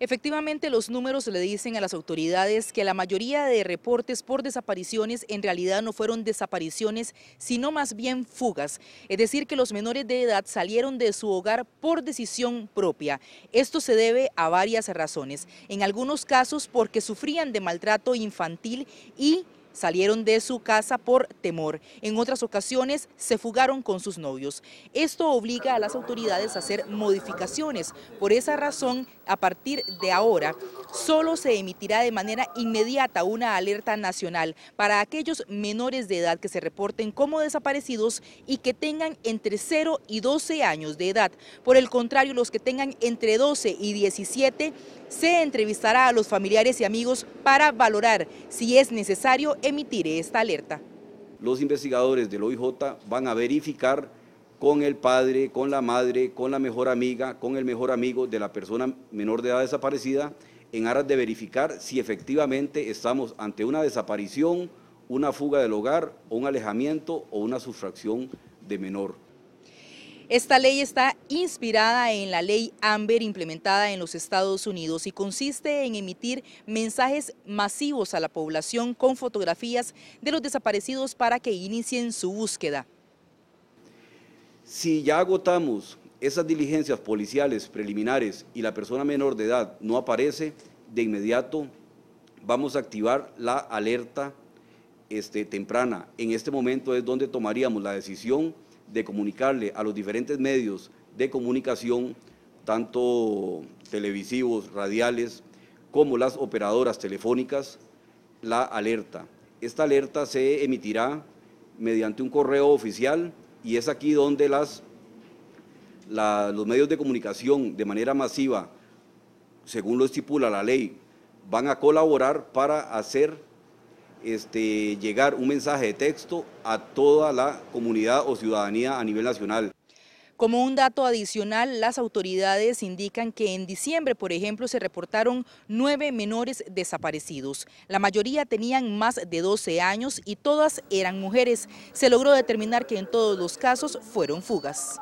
Efectivamente, los números le dicen a las autoridades que la mayoría de reportes por desapariciones en realidad no fueron desapariciones, sino más bien fugas. Es decir, que los menores de edad salieron de su hogar por decisión propia. Esto se debe a varias razones. En algunos casos porque sufrían de maltrato infantil y salieron de su casa por temor. En otras ocasiones se fugaron con sus novios. Esto obliga a las autoridades a hacer modificaciones. Por esa razón, a partir de ahora, solo se emitirá de manera inmediata una alerta nacional para aquellos menores de edad que se reporten como desaparecidos y que tengan entre 0 y 12 años de edad. Por el contrario, los que tengan entre 12 y 17 se entrevistará a los familiares y amigos para valorar si es necesario emitir esta alerta. Los investigadores del OIJ van a verificar con el padre, con la madre, con la mejor amiga, con el mejor amigo de la persona menor de edad desaparecida en aras de verificar si efectivamente estamos ante una desaparición, una fuga del hogar, un alejamiento o una sustracción de menor. Esta ley está inspirada en la ley AMBER implementada en los Estados Unidos y consiste en emitir mensajes masivos a la población con fotografías de los desaparecidos para que inicien su búsqueda. Si ya agotamos esas diligencias policiales preliminares y la persona menor de edad no aparece, de inmediato vamos a activar la alerta este, temprana. En este momento es donde tomaríamos la decisión de comunicarle a los diferentes medios de comunicación, tanto televisivos, radiales, como las operadoras telefónicas, la alerta. Esta alerta se emitirá mediante un correo oficial y es aquí donde las los medios de comunicación de manera masiva, según lo estipula la ley, van a colaborar para hacer este, llegar un mensaje de texto a toda la comunidad o ciudadanía a nivel nacional. Como un dato adicional, las autoridades indican que en diciembre, por ejemplo, se reportaron nueve menores desaparecidos. La mayoría tenían más de 12 años y todas eran mujeres. Se logró determinar que en todos los casos fueron fugas.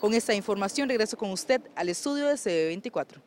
Con esta información regreso con usted al estudio de CB24.